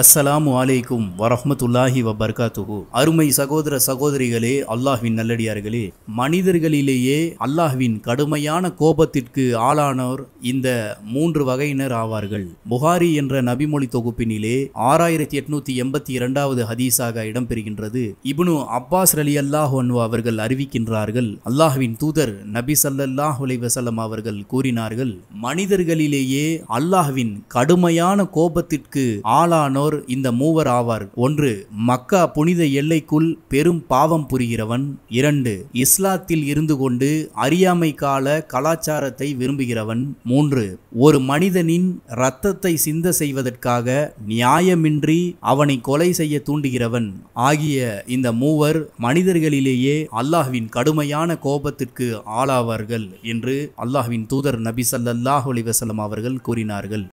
அஸ்ஸலாமு அலைக்கும் வரஹமத்துல்லாஹி வபர்காத்துஹு அருமை சகோதர சகோதரிகளே அல்லாஹ்வின் நல்லடியார்களே மனிதர்களிலேயே அல்லாஹ்வின் கடுமையான கோபத்திற்கு ஆளானோர் இந்த மூன்று வகையினர் ஆவார்கள் புகாரி என்ற நபிமொழி தொகுப்பினிலே ஆறாயிரத்தி எட்நூத்தி எண்பத்தி இரண்டாவது ஹதீஸாக இடம்பெறுகின்றது இப்னு அப்பாஸ் அலி அல்லாஹ் அவர்கள் அறிவிக்கின்றார்கள் அல்லாஹ்வின் தூதர் நபி சல்லல்லாஹ் வசல்லம் அவர்கள் கூறினார்கள் மனிதர்களிலேயே அல்லாஹ்வின் கடுமையான கோபத்திற்கு ஆளானோர் ஆகியானோர் இந்த மூவர் ஆவார் ஒன்று மக்கா புனித எல்லைக்குள் பெரும் பாவம் புரிகிறவன் இரண்டு இஸ்லாத்தில் இருந்து கொண்டு அறியாமை கால கலாச்சாரத்தை விரும்புகிறவன் மூன்று ஒரு மனிதனின் இரத்தத்தை சிந்த செய்வதற்காக நியாயமின்றி அவனை கொலை செய்ய தூண்டுகிறவன் ஆகிய இந்த மூவர் மனிதர்களிலேயே அல்லாஹ்வின் கடுமையான கோபத்திற்கு ஆளாவார்கள் என்று அல்லாஹ்வின் தூதர் நபி சல்லாஹ் அலிவசலம் அவர்கள் கூறினார்கள்